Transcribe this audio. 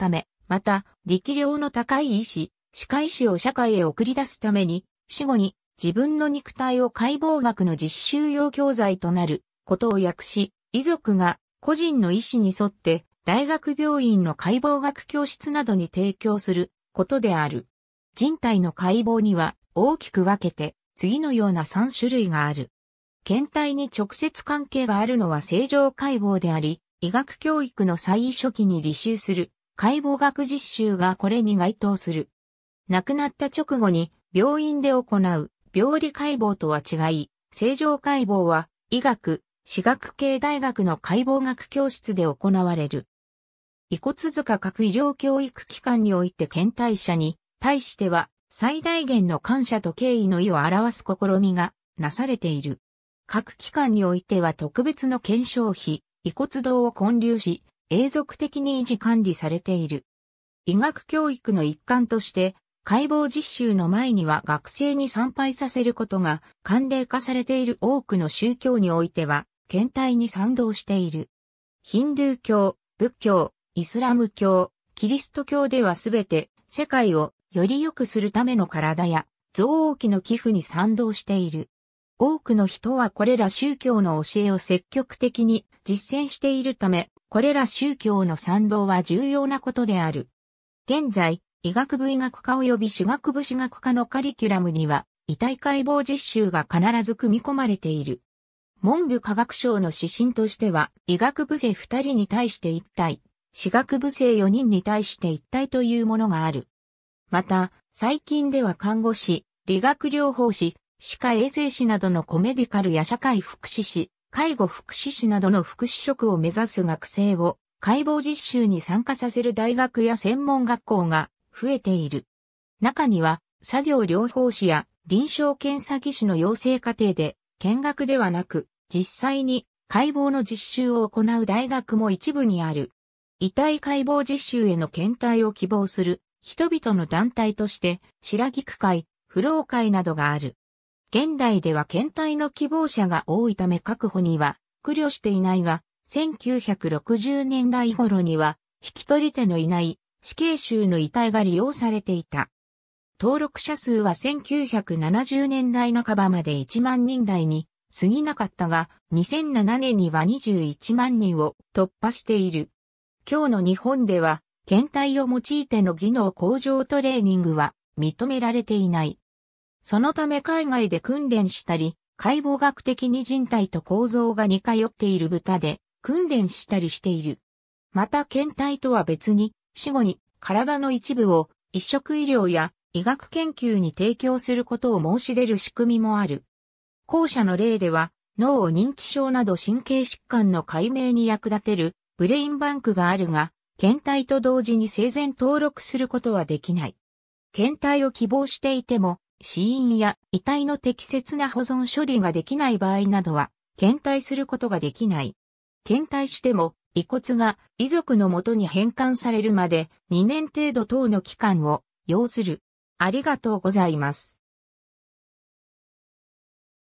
ため、また、力量の高い医師、歯科医師を社会へ送り出すために、死後に自分の肉体を解剖学の実習用教材となることを訳し、遺族が個人の意思に沿って大学病院の解剖学教室などに提供することである。人体の解剖には大きく分けて次のような3種類がある。検体に直接関係があるのは正常解剖であり、医学教育の最初期に履修する解剖学実習がこれに該当する。亡くなった直後に病院で行う病理解剖とは違い、正常解剖は医学、私学系大学の解剖学教室で行われる。遺骨塚各医療教育機関において検体者に対しては最大限の感謝と敬意の意を表す試みがなされている。各機関においては特別の検証費、遺骨堂を建立し、永続的に維持管理されている。医学教育の一環として、解剖実習の前には学生に参拝させることが慣例化されている多くの宗教においては、検体に賛同している。ヒンドゥー教、仏教、イスラム教、キリスト教ではすべて世界をより良くするための体や増王期の寄付に賛同している。多くの人はこれら宗教の教えを積極的に実践しているため、これら宗教の賛同は重要なことである。現在、医学部医学科及び私学部私学科のカリキュラムには、遺体解剖実習が必ず組み込まれている。文部科学省の指針としては、医学部生2人に対して1体、私学部生4人に対して1体というものがある。また、最近では看護師、理学療法士、歯科衛生士などのコメディカルや社会福祉士、介護福祉士などの福祉職を目指す学生を解剖実習に参加させる大学や専門学校が増えている。中には作業療法士や臨床検査技師の養成課程で見学ではなく実際に解剖の実習を行う大学も一部にある。遺体解剖実習への検体を希望する人々の団体として白菊会、不老会などがある。現代では検体の希望者が多いため確保には苦慮していないが、1960年代頃には、引き取り手のいない死刑囚の遺体が利用されていた。登録者数は1970年代半ばまで1万人台に過ぎなかったが、2007年には21万人を突破している。今日の日本では、検体を用いての技能向上トレーニングは認められていない。そのため海外で訓練したり、解剖学的に人体と構造が似通っている豚で訓練したりしている。また検体とは別に死後に体の一部を移植医療や医学研究に提供することを申し出る仕組みもある。後者の例では脳を認知症など神経疾患の解明に役立てるブレインバンクがあるが、検体と同時に生前登録することはできない。検体を希望していても、死因や遺体の適切な保存処理ができない場合などは、検体することができない。検体しても、遺骨が遺族のもとに返還されるまで2年程度等の期間を要する。ありがとうございます。